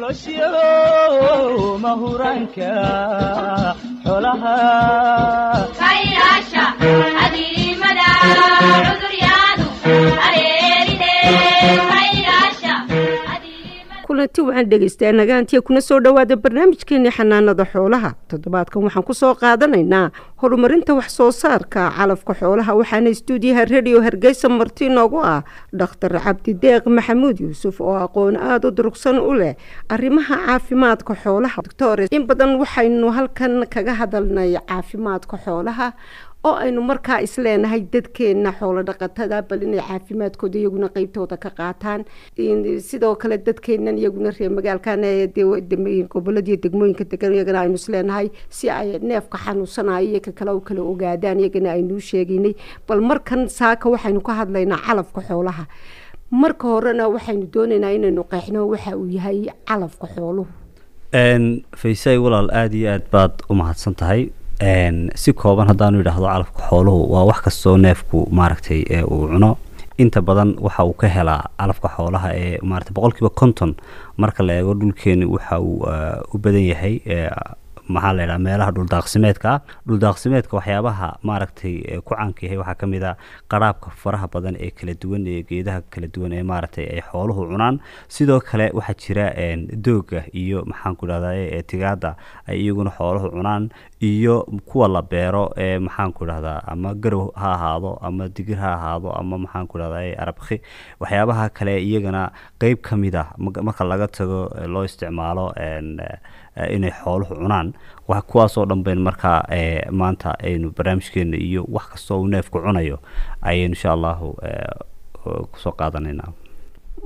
nolosyo xolaha kulanti waxaan dhegaystaa kuna soo dhowaada barnaamijkeennii xanaanada xoolaha toddobaadkan waxaan ku soo qaadanaynaa horumarinta wax soo saarka calafka xoolaha waxaana istuudiyaha redio hargeysa marti noogu ah dhakhtar cabdideeq maxamuud yuusuf oo aqoon aada u durugsan u leh arrimaha caafimaadka xoolaha doctor in badan waxaynu halkan kaga hadalnay caafimaadka xoolaha oo aynu markaa isleenahay dadkeenna xoolo dhaqatada bal inay caafimaadkooda iyaguna qeybtooda ka qaataan sidoo kale dadkeennan iyaguna ree magaalkan goboladiiyo degmooyinka degan iyagana aynu isleenahay si ay neefka xanuunsanayo iyo ka kale u kala ogaadaan iyagana aynuu sheegaynay bal markan saaka waxaynu ka hadlaynaa calafka xoolaha marka horena waxaynu doonaynaa inaynu qeexno waxa uu yahay calafka xooluhu faysay walaal aada iyo aad baad u mahadsan tahay si kooban haddaanu yidhaahdo calafka xooluhu waa wax kastoo neefku maaragtay ee eh, uu cuno inta badan waxa uu ka helaa calafka xoolaha ee maarata boqolkiiba konton marka la eego dhulkeeni waxa uu eh, u badan yahay eh, maxaa la yidhaha meelaha dhuldaaqsimeedka ah dhuldaaqsimeedka waxyaabaha maaragtay ku caanka yahay waxaa kamid a ah qaraabka faraha badan ee kala duwan ee geedaha kala duwan ee maaragtay ay xooluhu cunaan sidoo kale waxaa jira dooga iyo maxaanku dhahdaa tigaada ay iyaguna xooluhu cunaan iyo kuwa la beero ee maxaanku dhahdaa ama garow ha ahaado ama digir ha ahaado ama maxaanku dhahdaa arabkhi waxyaabaha kale iyagana qeyb ka mid ah marka laga tago loo isticmaalo Eh, inay xooluhu cunaan kuwaasoo dhan bayn markaa eh, maanta aynu barnaamijkeena iyo wax kastoo uu neefku cunayo ayaynu insha allahu eh, kusoo qaadanaynaa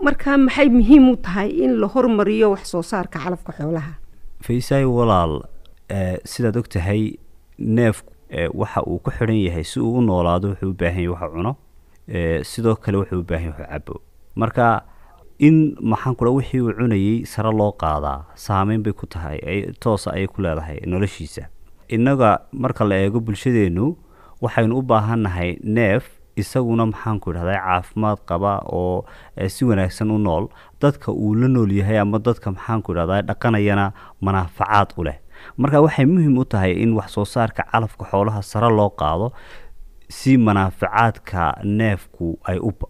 marka maxay muhiim u tahay in la hormariyo wax soo saarka calafka xoolaha faysaay walaal sidaad og tahay neefku waxa uu ku xidhan yahay si uu u noolaado wuxuu u baahan yahy wax cuno sidoo kale wuxuu u baahan yah wax cabo marka in maxaan kua wixii uu cunayey sare loo qaadaa saameyn bay ku tahay toosa ayay ku leedahay noloshiisa innaga marka la eego bulshadeennu waxaynu u baahannahay neef isaguna maxaan ku caafimaad qaba oo eh, si wanaagsan u nool dadka uu la nool yahay ama dadka maxaanku ku dhaqanayana manaafacaad u leh marka waxay muhiim u tahay in wax soo saarka calafka xoolaha sare loo qaado si manaaficaadka neefku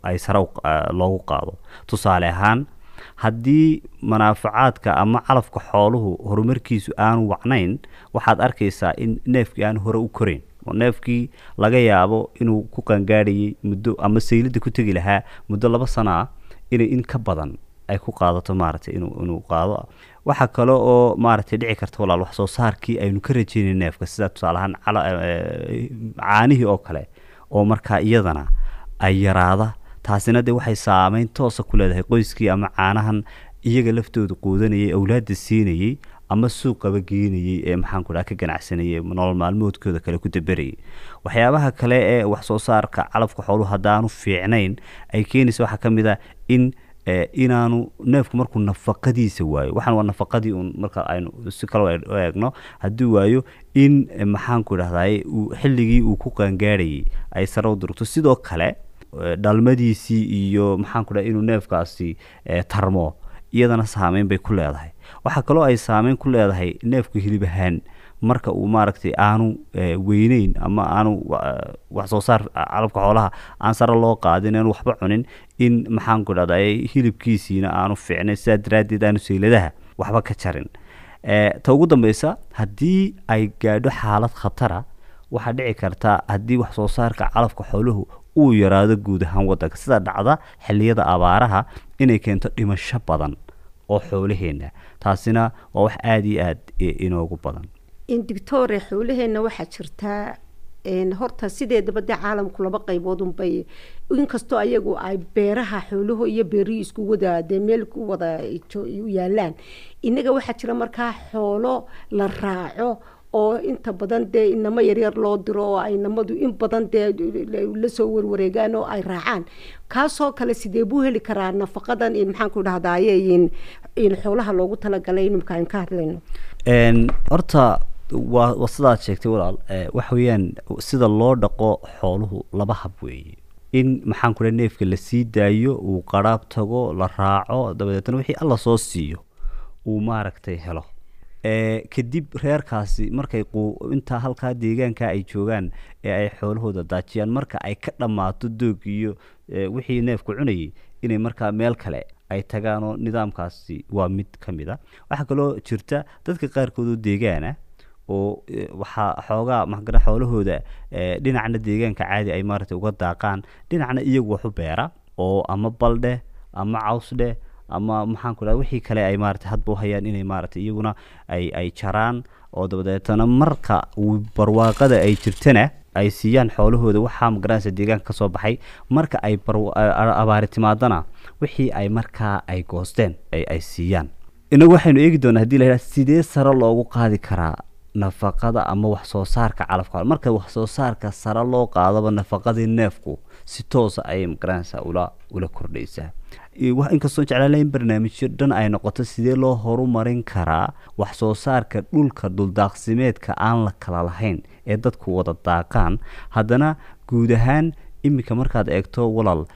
ay sare ah, loogu qaado tusaale ahaan haddii manaaficaadka ama calafka xooluhu horumarkiisu aanu wacnayn waxaad arkaysaa in neefkii aan hore u korayn neefkii laga yaabo inuu ku qaangaadhayay muddo ama saylidda ku tegi lahaa muddo laba sanaa inay in ka badan ay ku qaadato maaragtay inuu qaado waxaa kale oo maaragtay dhici karta walaal wax soo saarkii aynu ka rajeynay neefka sida tusaaleahaan eh, caanihii oo kale oo markaa iyadana ay yaraada taasina de waxay saameyn toosa ku leedahay qoyskii ama caanahan iyaga laftooda quudanayay awlaada siinayey ama suuqaba geenayey ee maxaanku dhaha ka ganacsanayay nolol maalmoodkooda kale ku daberayay waxyaabaha kale ee wax soo saarka calafka xooluhu haddaanu fiicnayn ay keenaysa waxaa ka mid a ah in inaanu neefku markuu nafaqadiisa waayo waxaan waa nafaqadii un marka aynu si kale u eegno hadduu waayo in maxaanku idhahdaye xilligii uu ku qaangaarayay ay sare u durugto sidoo kale dhalmadiisii iyo maxaanku dhaha inuu neefkaasi tarmo iyadana saameyn bay ku leedahay waxaa kaloo ay saameyn ku leedahay neefku hilib ahaan marka uu maaragtay aanu eh, weyneyn ama aanu wax soo saar ah, calabka xoolaha aan sare loo qaadin aan waxba cunin in maxaanku idhahda hilibkiisiina aanu fiicnayn sidaa daraaddeed aanu sayladaha waxba ka jarin eh, ta ugu dambeysa haddii ay gaadho xaalad khatara waxaa dhici karta haddii wax soo saarka calafka xooluhu uu yaraado guud ahaan wadanka sida dhacda xiliyada abaaraha inay keento dhimasho badan oo xoolaheenna taasina waa wax aada iyo aada inoogu badan indictore xoolaheena waxaa jirtaa horta sideedaba dee caalamku laba qeyboodunbay inkastoo ayagu ay beeraha xoolaho iyo beerihii isku wada dee meel u wada yaalaan inaga waxaa jira markaa xoolo la raaco oo inta badan dee inamo yaryar loo diro oo ay inamadu in badan dee lasoo warwareegaan oo ay raacaan kaasoo kale sidee buu heli karaa nafaqadan maxaanku dhahdaye in xoolaha loogu talagalay nimkaan ka hadlayno horta waa sidaad sheegtay walaal eh, waxa weeyaan sida loo dhaqo xooluhu laba hab weeye in maxaan ku neefka la sii daayo uu qaraab tago la raaco dabadeetna wixii alla soo siiyo uu maaragtay helo eh, kadib reerkaasi markay intaa halkaa deegaanka ay joogaan ee ay xoolahooda daajiyaan marka ay ka dhammaato doog iyo eh, wixii neefku cunayay inay markaa meel kale ay tagaanoo nidaamkaasi waa mid ka mid a ah. waxaa kaloo jirta dadka qaarkoodoo deegaana oo e, waxaa xoogaa maxgara xoolahooda e, dhinacna deegaanka caadi ay maarata uga daaqaan dhinacna iyagu waxu beera oo ama bal dheh ama caws dheh ama maxaan ku wixii kale ay maarata hadba u inay maarata iyaguna ay ay jaraan oo dabadeetana marka barwaaqada ay jirtana ay siiyaan xoolahooda waxaa magaranaysa deegaanka kasoo baxay marka ay abaari timaadana wixii ay markaa ay goosteen ay siiyaan inagu waxaynu eegi doonaa hadii la yidhaha sidee sare loogu qaadi karaa nafaqada ama wax soo saarka calafka marka wax soo saarka sare loo qaadaba nafaqadii neefku si toosa ah ayay magaranaysaa ula ula kordhaysaa inkastoo jeclaalayn barnaamijyo dhan ay noqoto sidee loo horumarin karaa wax soo saarka dhulka duldaaqsimeedka aan la kala lahayn ee dadku wada daaqaan haddana guud ahaan iminka markaad eegto walaal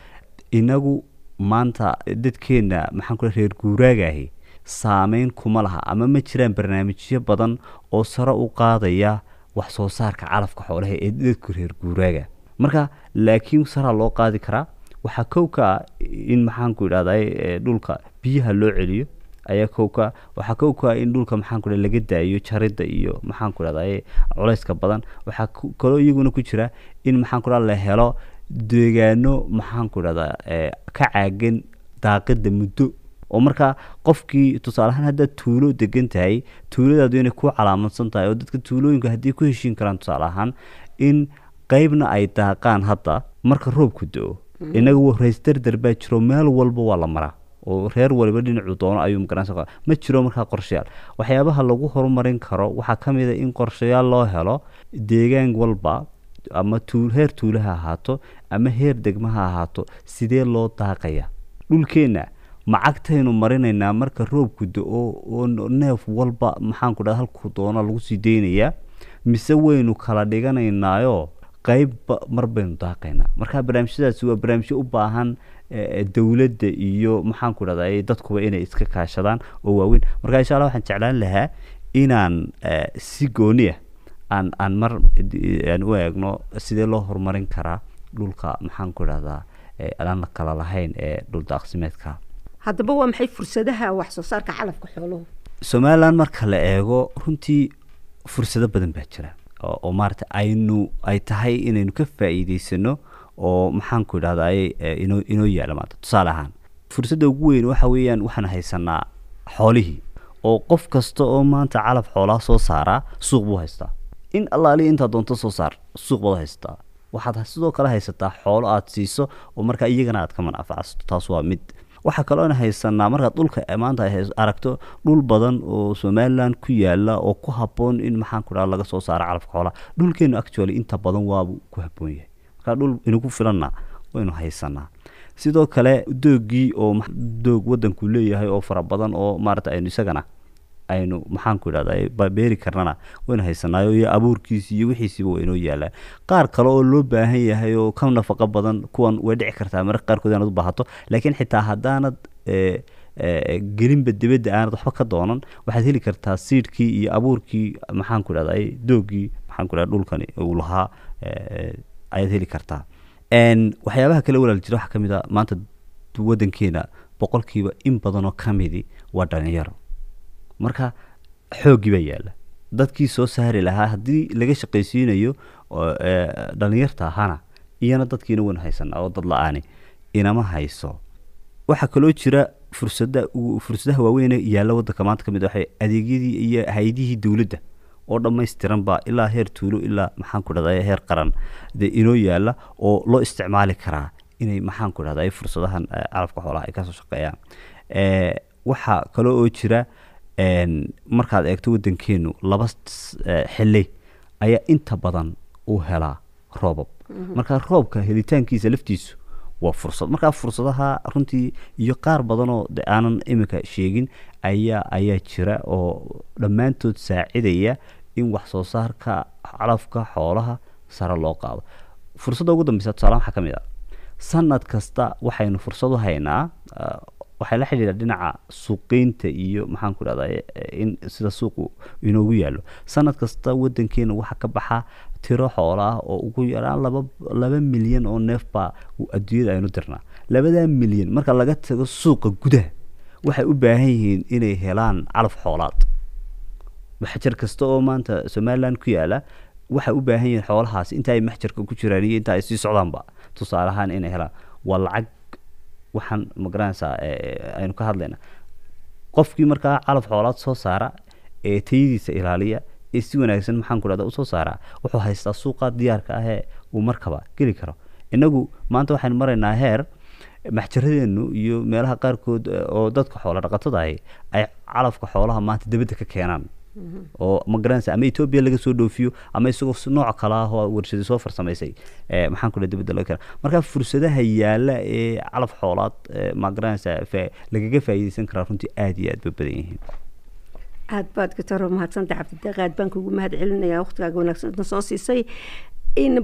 inagu maanta dadkeenna maxaan kula reer guuraagahi saameyn kuma laha ama ma jiraan barnaamijyo badan oo sare u qaadaya wax soo saarka calafka xoolaha ee dadku reer guuraaga marka laakiin saraa loo qaadi karaa waxaa kowka ah in maxaanku idhahdaa dhulka biyaha loo celiyo ayaa kowka waxaa kowka ah in dhulka maxaanku laga daayo jaridda iyo maxaanku idhahdaa culayska badan waxaa kaloo iyaguna ku jira in maxaanku dha la helo deegaano maxaanku idhahdaa ka caagan daaqidda muddo oo markaa qofkii tusaaleahaan haddaad tuulo degan tahay tuuladaadu inay ku calaamadsan tahay oo dadka tuulooyinka haddii ku heshiin karaan tusaale ahaan in qeybna ay daaqaan hadda marka roobku do-o mm-hmm. inaga raysdardar baa jiro meel walba waa la maraa oo reer waliba dhinacuu doono ayuu magaransa ma jiro markaa qorshayaal waxyaabaha lagu horumarin karo waxaa ka mid a in qorshayaal loo helo deegaan walba ama heer tuule ahaato ama heer degma ha ahaato sidee loo daaqaya dhulkeenna macagtaynu marinaynaa marka roobku da-o oo neef walba maxaanku dha halku doona lagu sii deynayaa mise waynu kala dhiganaynaayo qeybba mar baynu daaqaynaa markaa barnaamijyadaasi waa barnaamijyo u baahan e, e, dowladda iyo maxaanku dhahday dadkuba inay iska kaashadaan oo waaweyn markaa insha allah waxaan jeclaan lahaa inaan e, si gooniah aan aan mar aan u eegno sidee loo horumarin karaa dhulka maxaanku dhahdaa aan la kala lahayn ee dhul dhuldaaqsimeedka haddaba waa maxay fursadaha wax soo saarka calafka xooluhu somalilan marka la eego runtii fursado badan baa jira oo maarata aynu ay tahay inaynu ka faaiidaysano oo maxaanku idhahdaye eh, inoo inoo yaala maanta tusaale ahaan fursadda ugu weyn waxa weeyaan waxaan haysanaa xoolihii oo qof kasta oo maanta calaf xoolaa soo saaraa suuq buu haystaa in allaali intaad doonto soo saar suuq baad haysataa waxaad sidoo kale haysataa xoolo aad siiso oo markaa iyagana aad ka manaafacasto taas waa mid waxaa kaloona haysanaa markaad dhulka maanta aragto dhul badan oo somalilan ku yaala oo ku haboon in maxaan ku dha laga soo saaro calafka xoolaha dhulkeenu actually inta badan waabu ku haboon yahay markaa dhul inagu filanna waynu haysanaa sidoo kale doogii oo doog waddanku leeyahay oo fara badan oo maarata aynu isagana aynu maxaanku idhahda babeeri karnana waynu haysanaayo iyo abuurkiisi iyo wixiisiiba waa inoo yaalaa qaar kale oo loo baahan yahay oo ka nafaqo badan kuwan way dhici kartaa mararka qaarkood inaad u baahato laakiin xitaa haddaanad e, e, gelinba dibadda aanad waxba ka doonan waxaad heli kartaa siidhkii iyo abuurkii maxaanku idhahda doogii maxaanku idhahda dhulkani uu lahaa e, ayaad heli kartaa waxyaabaha kale walaal jira waxaa ka a ah maanta wadankeena boqolkiiba in badanoo ka waa dhalinyaro marka xooggii baa yaala dadkii soo saari lahaa haddii laga shaqaysiinayo dhalinyarta ahana iyana dadkiina wan haysanaa oo dad la-aani inama hayso waxaa kaloo jira fursada fursadaha waaweyn yaalla wadanka maanta ka ah waxay adeegyadii iyo hay-adihii dowladda oo dhammaystiran baa ilaa heer tuulo ilaa maxaan ku dhahday heer qaran de inoo yaalla oo loo isticmaali karaa inay maxaan ku dhahday fursadahan calafka xoolaha ay kasoo shaqeeyaan waxaa kaloo oo jira markaad eegto wadankeenu laba eh, xilli ayaa inta badan u helaa roobab mhm. markaa roobka helitaankiisa laftiisu waa fursad markaa fursadaha runtii iyo qaar badanoo de aanan iminka sheegin ayaa ayaa jira oo dhammaantood saacidaya in wax soo saarka calafka xoolaha sare loo qaado fursadda ugu dambeysa tusaalahan waxaa ka mid ah sanad kasta waxaynu fursad u haynaa ah, waxay la xidhiidha dhinaca suuqeynta iyo maxaan ku dhahday eh, in sida suuqu inoogu yaalo sanad kasta wadankeena waxaa ka baxa tiro xoolaah oo ugu yaraan laba laba milyan oo neef baa adduunyada aynu dirnaa labadaa milyan marka laga tago suuqa gudaha waxay u baahan yihiin inay helaan calaf xoolaad maxjar kasta oo maanta somalilan ku yaala waxay u baahan yihiin xoolahaas inta ay maxjarka ku jiraan iyo inta ay sii socdaanba tusaale ahaan inay helaan waa lacag waxaan magaranaysaa eh, aynu ka hadlayna qofkii markaa calaf xoolaad soo saara ee tayadiisa ilaaliya ee si wanaagsan maxaan ku dhahda usoo saaraa wuxuu haystaa suuqa diyaarka ahee uu markaba geli karo inagu maanta waxaynu maraynaa heer maxjaradeenu iyo meelaha qaarkood eh, oo dadka xoolo dhaqatada ahi ay calafka xoolaha maanta dabadda ka keenaan oo ma garanaysa ama etoobiya laga soo dhoofiyo ama isagoo nooc kala ah oo warshada soo farsamaysay eh, maxaan kule dibadda laga kara marka fursadaha yaala ee calaf xoolaad eh, ma garanaysa lagaga faa'iideysan karaa runtii aada iyo aad ba badan yihiin aada baad gator mahadsantaha cabdideeq baan kugu mahad celinayaa waktigaaga wanaagsanadna soo siisay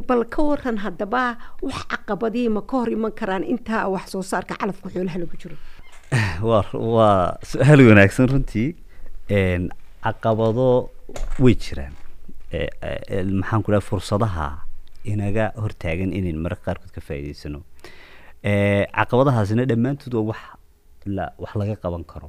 bal ka waran haddaba wax caqabadii ma ka hor iman karaan intaa wax soo saarka calafka xoolaha lagu jiro waa waa su-aal wanaagsan runtii caqabado way jiraan e, e, e, maxaan ku dhaha fursadaha inaga hortaagan inayn mararka qaarkood ka faa'iidaysano caqabadahaasina dhammaantood waa wax la wax laga qaban karo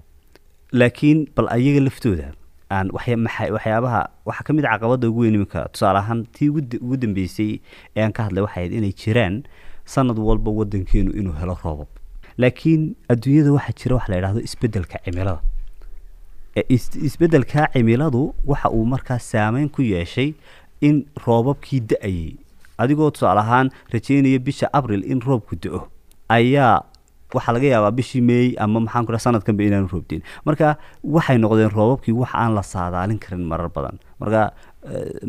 laakiin bal ayaga laftooda aan waxyaabaha waxaa ka mid a ah caqabada ugu weyn iminka tusaale ahaan tii ugu dambeysay ee aan ka hadlay waxay inay jiraan sanad walba wadankeenu inuu helo roobab laakiin adduunyada waxaa jira wax la idhahdo isbeddelka cimilada isbedelka cimiladu waxa uu markaa saameyn ku yeeshay in roobabkii da-ayay adigoo tusaale ahaan rajeynaya bisha abril in roobku da-o ayaa waxaa laga yaabaa bishii meey ama maxaan kua sanadkanba inaanu roobdeen marka waxay noqdeen roobabkii wax aan la saadaalin karin marar badan marka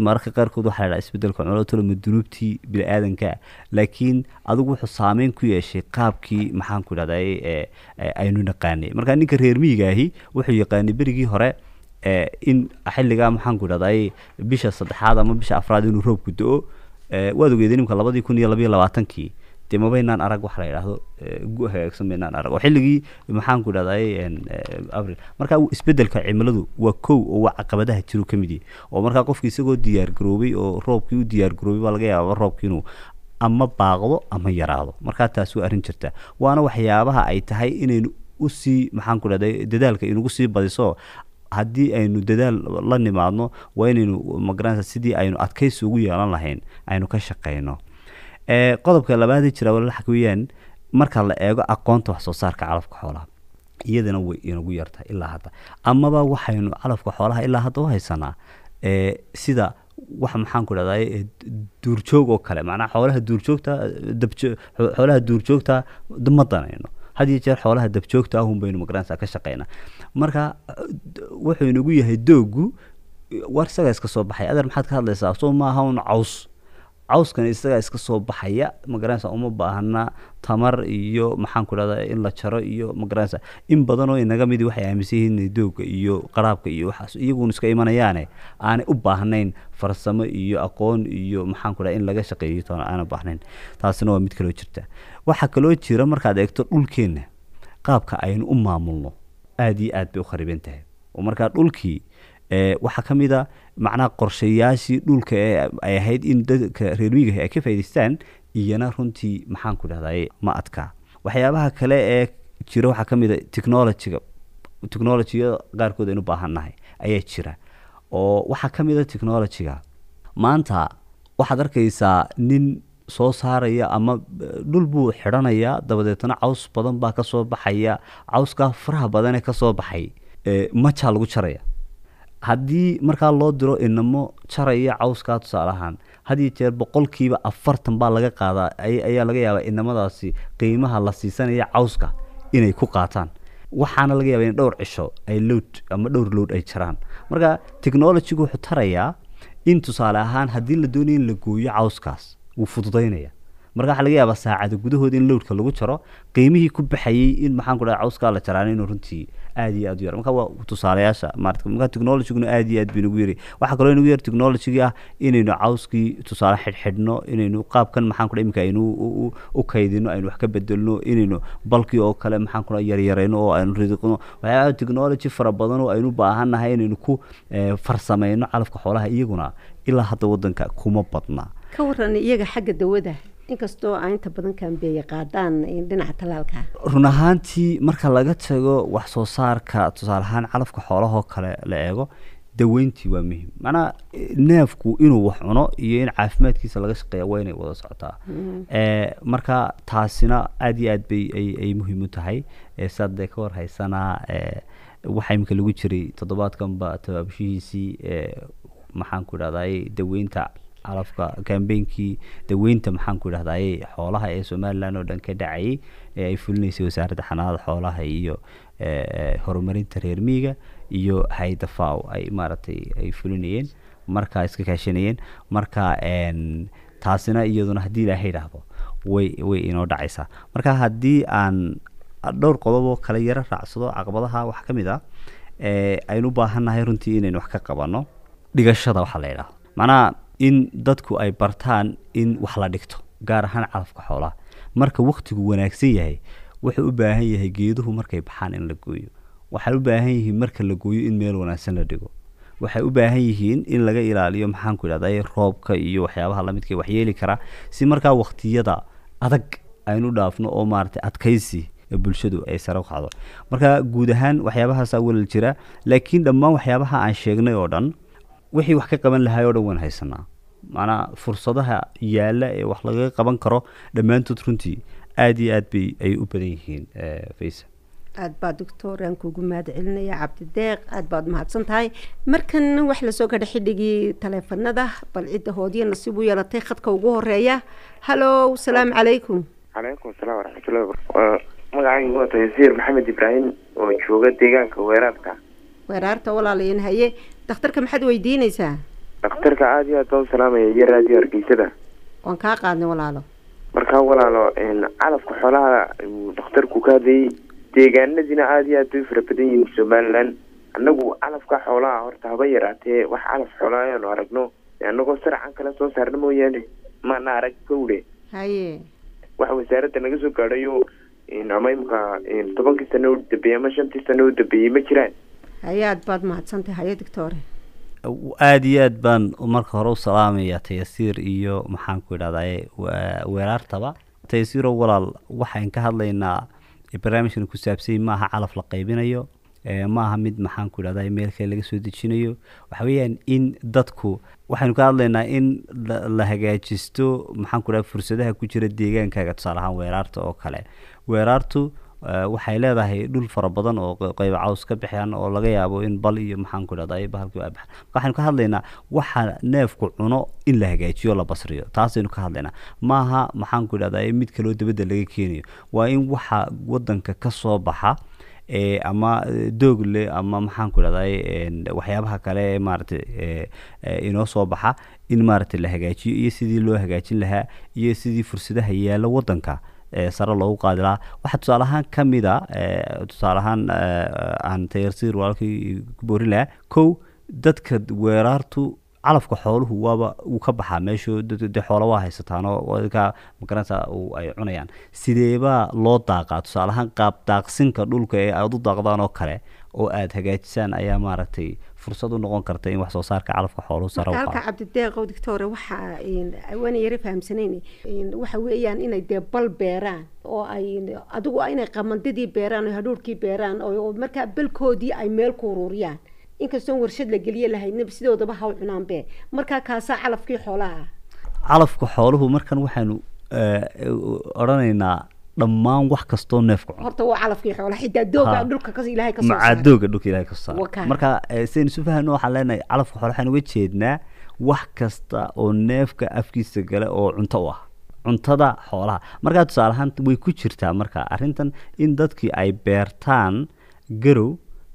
mararka qaarkood waxaa ladhaa isbedelka cunadotolo ma bini aadankaa laakiin adigu wuxuu saameyn ku yeeshay qaabkii maxaan idhahday aynu naqaanay marka ninka reer miyigaahi wuxuu yaqaanay berigii hore in xilligaa maxaan idhahday bisha saddexaad ama bisha afraad inuu roobku do-o waad ogeeday nimka labadii kun iyo labayo labaatankii de maba inaan arag wax la idhaahdo gu hagaagsan ba inaan arag oo xilligii maxaanku idhahdaye abril marka isbedelka cimiladu waa kow oo waa caqabadaha jiru ka mid oo markaa qofkii isagoo diyaar oo roobkii u diyaar baa laga yaaba roobkii inuu ama baaqdo ama yaraado markaa taas waa arrin jirta waana waxyaabaha ay tahay inaynu usii maxaanku idhahda dadaalka inugu sii badiso haddii aynu dadaal la nimaadno waa inaynu magaranaysa sidii aynu adkaysi ugu yeelan lahayn aynu ka shaqayno qodobka labaadee jira walalaxa weyaan marka la eego aqoonta wax soo saarka calafka xoolaha iyadana way inagu yartahay ilaa hadda amaba waxaynu calafka xoolaha ilaa hadda u haysanaa sida wax maxaanku dhahdaa duurjoog oo kale maanaa xoolaha duurjoogta xoolaha duurjoogta ma danayno had iyo jeer xoolaha dabjoogta ahun baynu magaranaysa ka shaqeynaa marka wuxuu inagu yahay doogu war isaga iska soo baxay adeer maxaad ka hadlaysaa soo maaha un caws cawskan isagaa iska soo baxaya magaranaysa uma baahna tamar iyo maxaan ku dhahdaa in la jaro iyo magaranaysa in badanoo inaga midi waxay aaminsan yihiin doogga iyo qaraabka iyo waxaas iyaguun iska imanayaane aanay u baahnayn farsamo iyo aqoon iyo maxaan ku dhaha in laga shaqeeyo toona aana baahnayn taasina waa mid kaloo jirta waxaa kaloo jira markaad eegto dhulkeenna qaabka aynu u maamulno aada iyo aad bay u khariban tahay oo markaa dhulkii waxaa ka mid a ah macnaha qorshayaashii dhulka ay ahayd in dadka reermiigaha ay ka faa'idaystaan iyana runtii maxaan ku dhahday ma adkaa waxyaabaha kale ee jira waxaa ka a ah technologyga technologyada qaarkood aynu baahannahay ayaa jira oo waxaa ka mid a ah technologyga maanta waxaad arkaysaa nin soo saaraya ama eh, dhul buu xidhanayaa dabadeetna caws badan baa kasoo baxaya cawskaa faraha badanee kasoo soo baxay eh, majaa lagu jaraya haddii markaa loo diro inamo jaraya cawskaa tusaale ahaan hadiyo jeer boqolkiiba afartan baa laga qaadaa ayaa laga yaabaa inamadaasi qiimaha la siisanaya cawska inay ku qaataan waxaana laga yaaba in dhowr cisho ay load ama dhowr load ay jaraan marka technologigu wuxuu tarayaa in tusaale ahaan haddii la doonaya in la gooyo cawskaas wuu fududaynaya marka waxaa laga yaabaa saacada gudahooda in lowdka lagu jaro qiimihii ku baxayay in maxaan ku dhaha cawskaa la jaraan inuu runtii aad iyo aad u yar marka waa tusaalayaasha maarata marka technologiguna aad iyo aad buu inagu yari waxaa kaloo inagu yar technologigii ah inaynu cawskii tusaale xidhxidhno inaynu qaabkan maxaan ku dhaha aynu u kaydino aynu wax ka bedelno inaynu balkii oo kale maxaan ku yaryarayno oo aynu ridiqno waxyaabaha technology fara badan oo aynu baahan nahay inaynu ku eh, farsamayno calafka xoolaha iyaguna ilaa hadda waddanka kuma badna ka waran iyaga xagga dawada inkastoo aynta badan kaambeeye qaadaan dhinaca talaalka run ahaantii marka laga tago wax soo saarka tusaale ahaan calafka xoolahoo kale la eego daweyntii waa muhiim maanaa neefku inuu wax cuno iyo in caafimaadkiisa laga shaqeeya waa inay wada socotaa mm. eh, marka taasina aada iyo aad bay ay muhiim u tahay eh, saad ka war haysanaa eh, waxaa imika lagu jiray toddobaadkanba tabaabashihiisii maxaanku idhahdaa daweynta calafka kambeynkii daweynta maxaan ku idhahdaye xoolaha ee somalilan oo dhan ka dhacayay ee ay fulinaysay wasaaradda xanaanada xoolaha iyo horumarinta reer miiga iyo hayda faw ay maaragtay ay fulinayeen markaa iska kaashanayeen marka taasina iyaduna haddii ilaahay idhaahdo way way inoo dhacaysaa marka haddii aan dhowr qodob oo kale yaro raacsado caqabadaha waxaa ka mid ah aynu u baahannahay runtii inaynu wax ka qabanno dhigashada waxaa la yidhahdo macnaha in dadku ay bartaan in wax la dhigto gaar ahaan calafka xoolaha marka wakhtigu wanaagsan yahay wuxuu u baahan yahay geeduhu markay baxaan in la gooyo waxay u baahan yihiin marka la gooyo in meel wanaagsan la dhigo waxay u baahan yihiin in laga ilaaliyo maxaanku idhahday roobka iyo waxyaabaha lamidka waxyeeli karaa si markaa wakhtiyada adag aynu dhaafno oo maaragtay adkaysi bulshadu ay sare u marka guud ahaan waxyaabahaasa walal jira laakiin dhammaan waxyaabaha aan sheegnay oo dhan wixii wax ka qaban lahay oo dhan waan haysanaa macnaa fursadaha yaalla ee wax lagaga qaban karo dhammaantood runtii aada iyo aad bay ay u badan yihiin eh, faysa aada baa doctor aan kuugu mahad celinaya cabdideeq aada baad mahadsan tahay markan wax lasoo gadha xidhigii taleefanada bal cidda hoodiya nasiib u yeelatay khadka ugu horeeya hallo asalaamu calaykum calaykum salaam waraxmatullahi wabarakatu uh, magacaygu waa tayasiir maxamed ibraahim oo jooga deegaanka weeraarta weeraarta walaalayan haye dakhtarka maxaad weydiinaysaa dhakhtarka aada iyo aad baan salaamaya iyo raadiyo hargeysada waan kaa qaadnay walaalo markaa walaalo calafka xoolaha dakhtarku ka hadlayay deegaanadiina aada iyo aad bay fara badan yihiin somaliland annagu calafka xoolaha horta haba yaraatee wax calaf xoolaha ayaanu aragno annagoo sarcan kala soo saarna mooyaane maana arag gawdhe haye wax wasaaradda naga soo gaadhayo ama imika tobankii sano dambeeyey ama shantii sano dambeeyey ma jiraan ayaad baad mahadsantahay hay-adigta hore aad iyo aad baan marka hore u salaamaya tayasiir iyo maxaan ku idhahdaye weeraartaba tayasiiro walaal waxaan ka hadlaynaa barnaamijkan ku saabsany maaha calaf la qaybinayo maaha mid maxaan ku idhahda meelkale laga soo dejinayo waxa weeyaan in dadku waxaynu ka hadlaynaa in la hagaajisto maxaan ku idhahda fursadaha ku jira deegaankaaga tusaale ahaan weeraarta oo kale weeraartu Eh, waxay leedahay dhul fara badan oo qayba caws ka bixiyaan oo laga yaabo in bal iyo maxaan ku idhahda ay waa baxaan marka waxaynu ka hadlaynaa waxa neefku cuno in la hagaajiyo la basriyo taasaynu ka hadlaynaa maaha maxaanku ku idhahda mid kaloo dibadda laga keenayo waa in waxa wadanka ka soo baxa eh, ama eh, doogle ama maxaan ku waxyaabaha kale ee maaragtay inoo soo baxa in maaragtay la hagaajiyo iyo sidii loo hagaajin lahaa iyo sidii fursadaha yaalla waddanka sare loogu qaadi lahaa waxaa tusaale ahaan ka mida tusaale ahaan aan tayarsiir walaalkii ku boorin lahaa kow dadka weeraartu calafka xooluhu waaba uu ka baxaa meeshu de xoola waa haysataanoo ka magaranaysa ay cunayaan sideebaa loo daaqaa tusaale ahaan qaab daaqsinka dhulka ee aada u daaqdaan oo kale oo aada hagaajisaan ayaa maaragtay fursad u noqon karta in wax soo saarka calafka xooluhu sare u qaado halka cabdideeqow doctor waxa waan yara fahamsanayn waxa weeyaan inay dee bal beeraan oo ay adigu inay qamandadii beeraan oo hadhuurkii beeraan oo markaa balkoodii ay meel ku ururiyaan inkastoon warshad la geliye lahaydnaba sidoodaba haw cunaan cunaanbe markaa kaasaa calafkii xoolaha calafka xooluhu markan waxaanu eh, odhanaynaa dhammaan wax kastoo neefku macaa dooga dhulka eh, isu fahno waxaan leenahay calafka xoole uga jeednaa wax kasta oo neefka afkiisa gale oo cunto u ah cuntada xoolaha markaa tusaale ahaan way ku jirtaa marka arintan in dadkii ay beertaan garow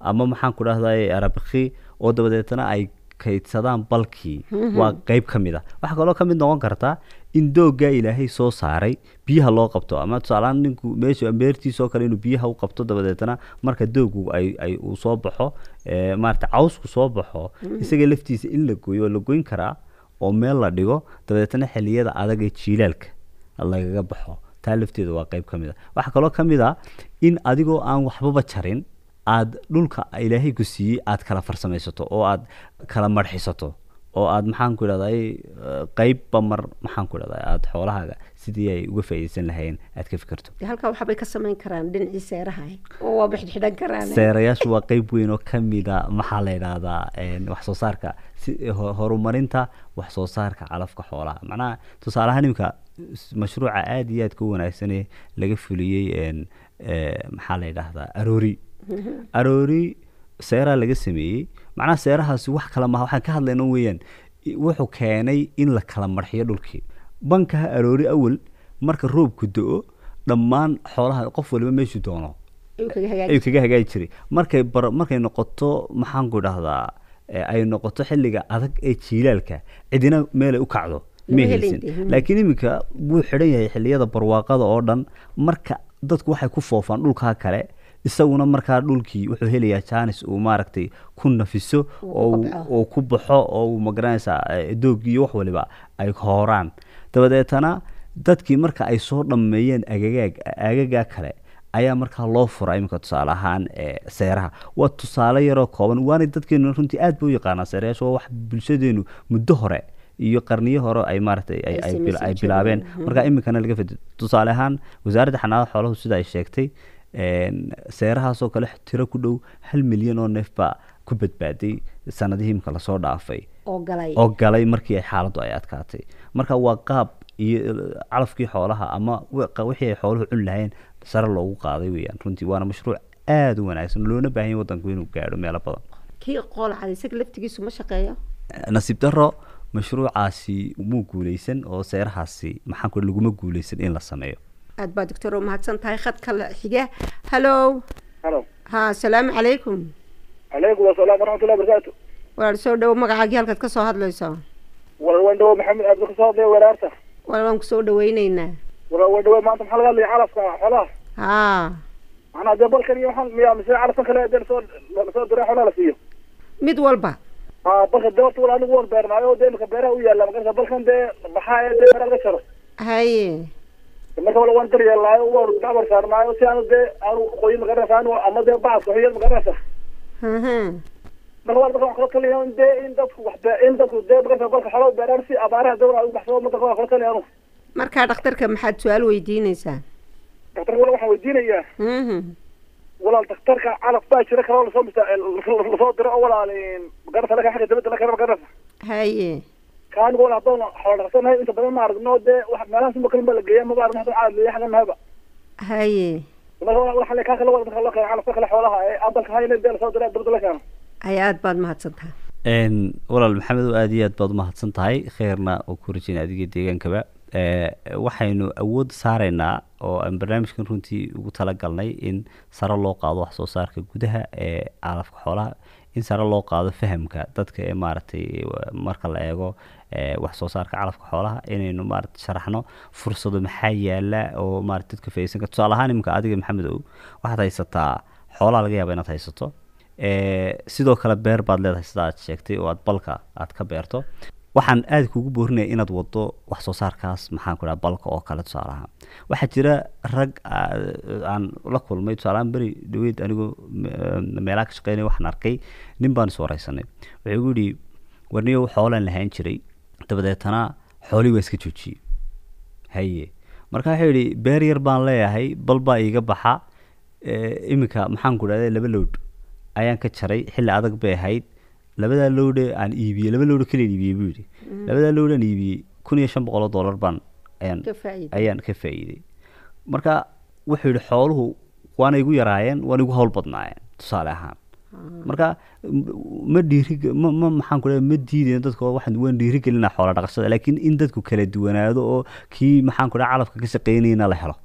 ama maxaan ku dhahday eh, rabkhi oo dabadeetna ay kaydsadaan balkii mhm. waa qeyb ka mid a ah. waxaa kaloo kamid noqon karta in dooggaa ilaahay soo saaray biyaha loo qabto ama tusaalahaan ninku meeshu beertiisoo kale inuu biyaha u qabto dabadeetna marka doogu ay uu soo baxo eh, maarata cawsku soo baxo mm. isaga laftiisa in la gooyo oo la goyn karaa oo meel la dhigo dabadeetna xiliyada adag ee jiilaalka lagaga baxo taa lafteeda waa qayb ka ah. waxaa kaloo ka a ah in adigoo aan waxbaba jarin aad dhulka ilaahay ku siiyey aad kala farsamaysato oo aad kala marxisato oo aad maxaan ku idhahday eh, qeybba mar maxaan ku idhahday aada xoolahaaga sidii ay uga faa'iideysan lahayn aad ka fikirto halkaa waxbay ka samayn karaan dhinacii seeraha eh? oo waa bixidxidhan karaan eh? seerayaashu waa qeyb weyn oo kamida ah, maxaa la idhaahdaa wax soo saarka horumarinta wax soo saarka calafka xoolaha macnaha tusaaleahaan imika mashruuca aada iyo aad ka wanaagsane laga fuliyey maxaa la idhaahdaa aroori mm-hmm. aroori seeraa laga sameeyey macnaha seerahaasi wax kale maha waxaan ka hadlayno weeyaan wuxuu keenay in la kala marxiyo dhulkii bankaha aroori awal marka roobku do-o dhammaan xoolaha qof waliba meeshuu doono ayuu kaga hagaagi jiray markay markay noqoto maxaanku idhahdaa e, ay noqoto xilliga adag ee jiilaalka cidina meelay u kacdo ma haysan laakiin iminka wuu xidhan yahay xilliyada barwaaqada oo dhan marka dadku waxay ku foofaan dhulkaa kale isaguna markaa dhulkii wuxuu helayaa jaanis uu maaragtay ku nafiso oo ku baxo oo uu magaranaysaa eh, doogii iyo wax waliba ay hooraan dabadeetana dadkii marka ay soo dhammeeyeen agagaag agagaa kale ayaa markaa loo fura iminka tusaale ahaan eh, seeraha waa tusaale yaroo kooban waana dadkeenuna runtii aad ba u yaqaanaa seerayaasha waa wax bulshadeenu muddo hore iyo qarniyo hore ay maaragtay ay bilaabeen mhm. marka iminkana laga fadi tusaale ahaan wasaaradda xanaanada xooluhu sida ay sheegtay seerahaasoo kale tiro ku dhow hal milyan oo neef baa ku badbaaday sanadihii imka lasoo dhaafay oo galay markii ay xaaladdu ay adkaatay marka waa qaab iyo calafkii xoolaha ama wixii ay xooluhu cun lahayn sare loogu qaaday weyaan runtii waana mashruuc aada u wanaagsan loona baahanya wadanku inuu gaadho meelo badan kii qoolcaday isaga laftigiisu ma shaqeeyo nasiib daro mashruucaasi muu guuleysan oo seerahaasi maxaan ku laguma guuleysan in la sameeyo aad baa doctor u mahadsan tahay khadka la xiga hallow hallo ha asalaamu calaykum calaykum asalaam waraxmatullahi barakaatu walaal soo dhawo magacaagii halkaad ka soo hadlayso walaal waan dhawo maxamed aadba kasoo hadlaya weeraarta walaal waan kusoo dhawayneynaa walaal waan dhawo maanta maxaa laga hadlaya calafka xoolaha haa manaa dee balkan iyo waxaan miyaa mise calafkan kale dee lasoo lasoo diray xoolaha la siiyo mid walba haa balka dee horta walaal anigu waan beernaayo dee imika beeraha u yaalla magarta balkan dee baxaa ee dee meera laga jaro haye marka wala waan garyeelnaayo waanu gacbar saarnaayo si aanu dee aanu qoyo magaranaysa ama dee bacadka xuyad magaranaysa marka waa kula taliya in dee in dadku wax in dadku dee magarasa balka xoolo beeraan si abaaraha dawla ay u baxsado magarka waan kula taliya anu marka dhakhtarka maxaad su-aal weydiinaysaa dhakhtarka wala waxaan weydiinayaa walaal dhakhtarka calaf baa jira kaloo lasoo lasoo diro o walaal magarasa laka xagga dibadda lakana magarasa haye kaanigoon haddaan xoolarsanahay inta badan ma aragno dee wa meelahaas ma ba la geeya maba aragno haddaan aad leeyaxda mahaba haye marka waxa le kaa kala wada marka loo keeno calafka kale xoolaha ee adalka hayna dee lasoo diray dabada la keeno haye aada baad mahadsantahay n walaal maxamed oo aada iyo aad baad umahadsan tahay kheerna oo ku rajeyna adiga deegaankaba eh, waxaynu awood saaraynaa oo aan barnaamijkan runtii ugu talagalnay in sare loo qaado wax soo saarka gudaha ee eh, calafka xoolaha in sare loo qaado fahamka dadka ee maaragtay marka la eego wax soo saarka calafka xoolaha inaynu maarata sharaxno fursado maxaa yaala oo maarata dadka faidaysan kara tusaale ahaan iminka adiga maxamed ow waxaad haysataa xoolaha laga yaaba inaad haysato sidoo kale beer baad leed haysataa aad sheegtay oo aad balka aad ka beerto waxaan aada kugu boorinaya inaad wado wax soo saarkaas maxaanku dhaa balka oo kale tusaale ahaan waxaa jira rag ah, aan la kulmay tusaale ahaan beri dhaweyd anigoo eh, meelaha ka shaqeynaya waxaan arkay nin baan is wareysanay wuxuu igu yihi warniyo xoolaan lahaan jiray dabadeetana xoolii waa iska joojiyey haye marka wuxuu yihi beer yar baan leeyahay bal baa iiga baxa eh, iminka maxaanku dhahda laba load ayaan ka jaray xilli adag bay ahayd labadaa lowdhe aan iibiyey laba lowdhe keliyan iibiyey buu yidhi labadaa lowdhe iibiyey kun iyo shan boqoloo dollar baan ayaan ka faa'iiday marka wuxuu yidhi xooluhu waana igu yaraayeen waana igu howl badnaayeen tusaale ahaan marka ma dhiiri ma maxaan ku ma diideen dadka waxaan waan dhiirigelinaa xoola dhaqashada laakiin in dadku kala duwanaado oo kii maxaan ku leeyahay calafka ka shaqeynayna la helo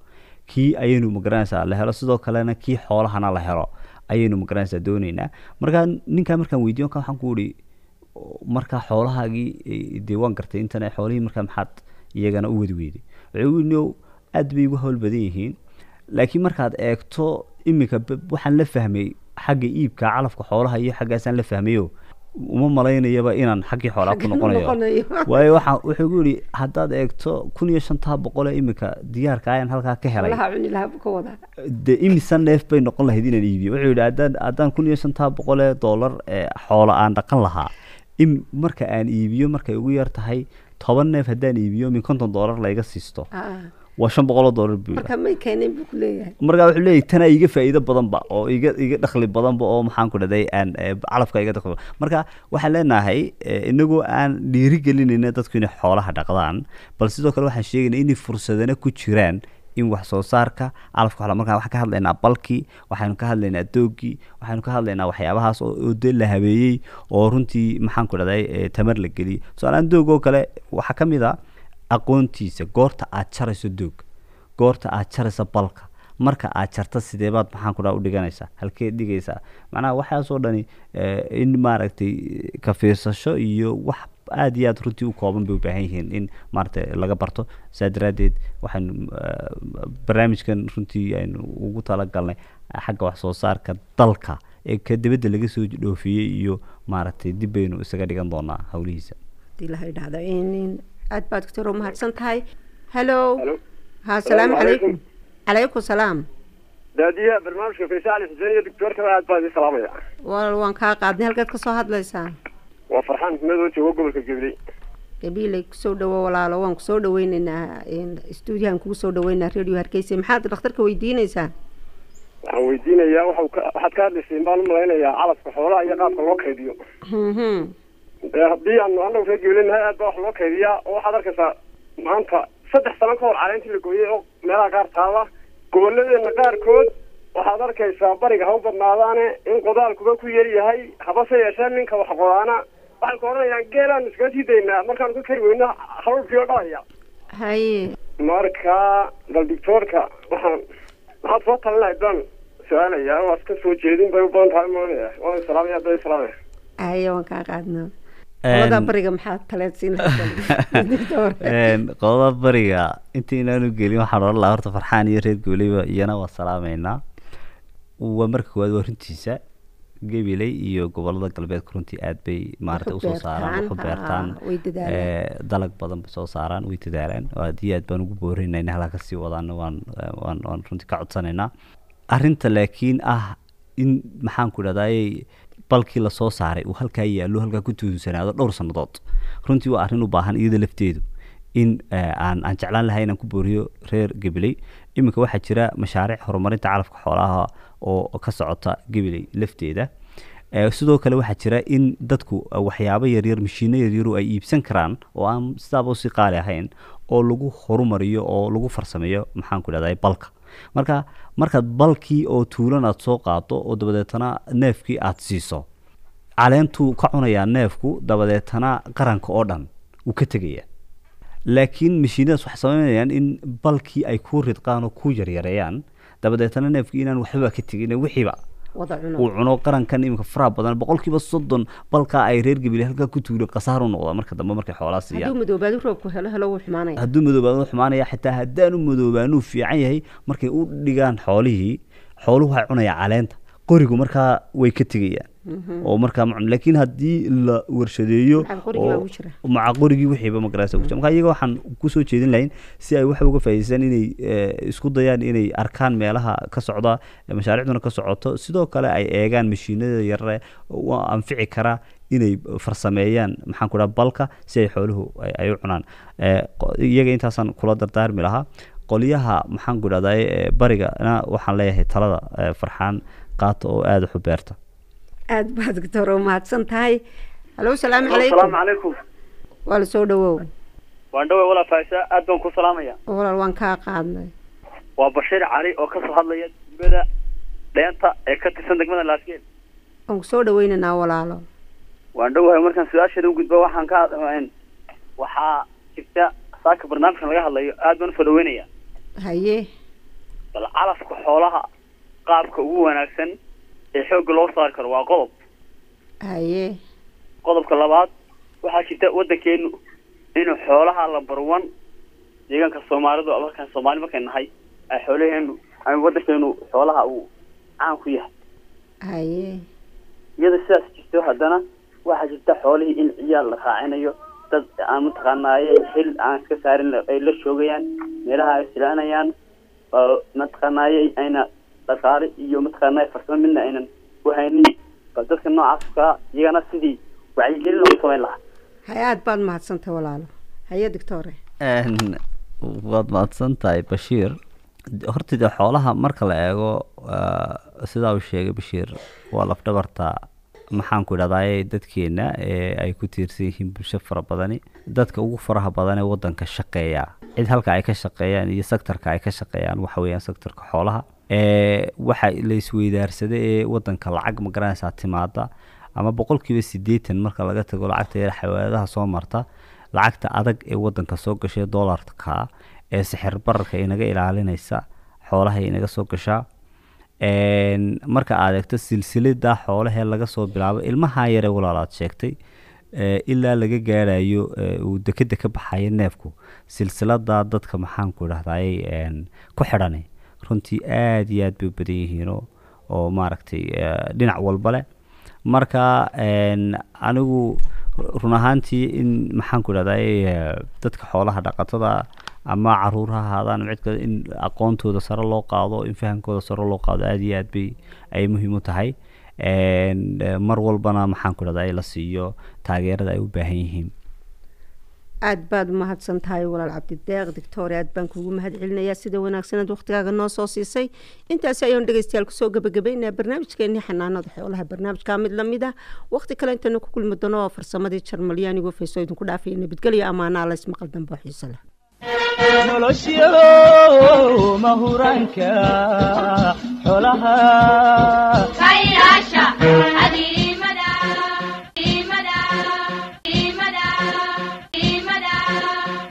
kii ayaynu magaranaysaa la helo sidoo kalena kii xoolahana la helo ayaynu magaranaysaa dooneynaa markaa ninkaa markaan weydiiyonka waxaan ku ihi markaa xoolahaagii dee waan gartay intan xoolihii markaa maxaad iyagana u wadweyday wuxuu aad bay ugu howl badan yihiin laakiin markaad eegto iminka waxaan la fahmay xagga iibka calafka xoolaha iyo xaggaasaan la fahmayo uma malaynayaba inaan xaggii xoolaa ku noqonayo waayo waxa wuxuu gu yidhi haddaad eegto kun iyo shantaa boqol ee iminka diyaarka ayaan halkaa ka helay dee imisa neef bay noqon lahayd inaan iibiyo wuxuu yidhi haddaan haddaan kun iyo shantaa boqol dollar ee xoolo aan dhaqan lahaa im marka aan iibiyo markay ugu yar tahay toban neef haddaan iibiyo min konton dollar layga siisto ah, ah waa shan boqoloo dollar markaa wuxuu leeyahy tanaa iiga faa'iido badanba oo iga iga dhakli badanba oo maxaan ku dhaday aan eh, calafka iga dhakli marka waxaan leenahay eh, inagoo aan dhiiri gelinayna dadku inay xoolaha dhaqdaan bal sidoo kale waxaan sheegayna inay fursadana ku jiraan in wax soo saarka calafka markaa waxaan ka hadlaynaa balkii waxaynu ka hadlaynaa doogii waxaynu ka hadlaynaa waxyaabahaas oo la habeeyey oo runtii maxaan ku dhaday eh, tamar la geliyey tusaaleaan doog oo kale waxaa ka mid a ah aqoontiisa goorta aad jarayso doog goorta aad jarayso balka marka aad jarta sideebaad maxaankudaa u dhiganaysaa halkeed dhigaysaa macnaha waxaasoo dhani eh, in maaragtay eh, ka fiirsasho iyo wax aada iyo aada runtii u kooban bay u baahan yihiin in maaragtay laga barto saa daraadeed waxaanu eh, barnaamijkan runtii aynu ugu talagalnay xagga wax soo saarka dalka ee ka dibadda laga soo dhoofiyey iyo maaragtay dib baynu isaga dhigan doonaa howlihiisa aad baa doctor umahadsan tahay halo ha asalaamu calaykum calaykum salaam daadiyaha barnaamijka faysal ali xuseen iyo doctoorkana aad baan idin salaamaya walaal waan kaa qaadnay halkaad kasoo hadlaysaan waa farxaan madoo jooga gobolka gabiley gabiley kusoo dhawo walaalo waan kusoo dhaweyneynaa stuudiyahan kugu soo dhaweynaa radio hargeysa maxaad dhakhtarka weydiinaysaa waxaan weydiinayaa wa waxaad ka hadlayseen baan umalaynayaa calafka xoolaha iyo qaabka loo kaydiyo haddii aanu anagu reer gableynahay aad baa wax loo kaydiyaa oo waxaad arkaysaa maanta saddex sano ka hor caleentii la gooyay oo meelaha qaar taala gobolladeena qaarkood waxaad arkaysaa bariga hau badnaadaane in qodaalkuba ku yaryahay habase yeeshee ninka wax qodaana waxay ku odhanayaan geelaanu iskaga sii daynaa markaanu ka kari weyna halolkii oo dhalaya haye marka bal doctoorka waxaan waxaad soo talinahay baan su-aalayaa waaska soo jeedin bay u badan tahay moonaya waan islaamaya da islaamaya haye waan kaa qaadna qolada bariga inta inaanu gelin waxaan oran laha horta farxaan iyo reer guuleyba iyana waa salaameynaa waa marka koowaad waa runtiisa gabiley iyo gobolada galbeedka runtii aad bay maarata usoo saaraan waxu beertaan dalag badan soo saaraan way dadaalaan aad iyo aad baan ugu boorinaynaa in halkaa kasii wadaana waan runtii ka codsanaynaa arrinta laakiin ah in maxaan ku idhahdaay balkii lasoo saaray uu halkaa yaalo halkaa ku tuunsanaado dhowr sanadood runtii waa arin u baahan iyada lafteedu in eh, aan aan jeclaan lahay inaan ku booriyo reer gabiley iminka waxaa jira mashaariic horumarinta calafka xoolaha oo ka socota gabiley lafteeda eh, sidoo kale waxaa jira in dadku eh, waxyaabo yaryar mashiino yaryaru ay iibsan karaan oo aan sidaaba usii qaali ahayn oo lagu horumariyo oo lagu farsameeyo maxaanku dhahday balka marka markaad balkii oo tuulan aada soo qaado oo dabadeetana neefkii aad siiso caleentuu ka cunayaa neefku dabadeetana qaranka oo dhan wuu ka tegaya laakiin mashiinadaas waxay samaynayaan in balkii ay kuu ridqaan oo kuu yaryareeyaan dabadeetana neefkii inaan waxbaba ka tegin wixiiba uu cuno qarankan iminka faraha badan boqol kiiba soddon balkaa ay reer gebile halkaa ku tuulo kasaar u noqda marka dambe markay xoolaa siiyahadduu madoobaado xumaanaya xitaa haddaanu madoobaanuu fiican yahay markay u dhigaan xoolihii xooluhu waxay cunaya caleenta qorigu markaa way ka tegayaan Mm-hmm. oo markaa lakiin haddii la warshadeeyo maca qorigii wixiiba magarasa ku jira marka iyaga waxaan kusoo jeedin lahayn si ay wax uga faa'idaystaan inay eh, isku dayaan inay arkaan meelaha ka socda mashaariicduna ka socoto sidoo kale ay eegaan mashiinada yarre anfici karaa inay farsameeyaan maxaan ku dhaha balka si ay xooluhu ay u cunaan eh, iyaga intaasaan kula dardaarmi lahaa qolyaha maxaan ku dhahdaa eh, barigana waxaan leeyahay talada farxaan qaata oo aada waxu aada baa doctor umahadsan tahay halo asalaamu calaykum salaamu alaykum waa lasoo dhawow waan dhawa walaal faaisa aad baan ku salaamaya walaal waan kaa qaadnay waa bashiir cali oo kasoo hadlaya degmada dheenta ee ka tirsan degmada laasgeel waan kusoo dhaweynaynaa walaalo waan dhowahay markaan su-aasheeda u gudba waxaan ka waxaa jirta saaka barnaamijkan laga hadlayo aad baan usoo dhaweynaya haye bal calafka xoolaha qaabka ugu wanaagsan ee xoogga loo saari karo waa qodob haye qodobka labaad waxaa jirta waddankeenu inuu xoolaha la barwan deegaanka soomaalidu markaan soomaali markay nahay ay xoolaheenu ama waddankeenu xoolaha uu caan ku yahay haye iyada sidaas jirto haddana waxaa jirta xoolihii in ciyaal la raacinayo dad aan mataqaanaaye xil aan iska saarin ay la joogayaan meelaha ay silaanayaan oo mataqaanaaye ayna dhaqaale iyo mataqaana farsamo midna aynan u haynin bal dadka noocaaskaa iyagana sidii wacyigelin loogu samayn lahaa hay aad baad mahadsantahay walaalo haye doctore waad mahadsan tahay bashiir hortida xoolaha marka la eego ah, sidaa uu sheegay bashiir waa lafdhabarta maxaan ku idhahdaye dadkeenna ee ay ku tiirsan yihiin bulsho fara badani dadka ugu faraha badan ee wadanka shaqeeya cid halka ay ka shaqeeyaan iyo sectorka ay ka shaqeeyaan waxa weeyaan sectorka xoolaha waxa la isweydaarsaday ee wadanka lacag ma garanaysaa timaada ama boqolkiiba kiiba marka laga tago lacagta yar xawaadaha soo marta lacagta adag ee wadanka soo gashay dolarka ee sixir bararka inaga ilaalinaysa xoolaha inaga soo gashaa marka aad eegto silsilada xoolahee laga soo bilaabo ilmaha yare walaalaad sheegtay ilaa laga gaarayo uu dekeda ka baxayo neefku silsilada dadka maxaanku idhahdaay ku xidhanay runtii aada iyo aad bay badan yihiino oo maaragtay eh, dhinac walba leh marka anigu run ahaantii in maxaan ku idhahdaa eh, dadka xoolaha dhaqatada ama caruur ha ahaadaan cid in aqoontooda sare loo qaado in fahamkooda sare loo qaado aada iyo aad bay ay muhiim u tahay eh, mar walbana maxaan ku idhahdaa in la siiyo taageerada ay u baahan yihiin aad baad u mahadsan tahay walaal cabdideeq dictore aad baan kuugu mahad celinayaa sida wanaagsan aad wakhtigaaga noo soo siisay intaasi ayaanu dhegeystayaal kusoo gabagabaynaa barnaamijkeenii xanaanada xoolaha barnaamijkaa mid lamid a ah. wakhti kale intaynu ku kulmi doono oo farsamadii jarmalya anigoo feeso idinku dhaafaya nabadgelyo amaanaa lays maqal damboo xiise leh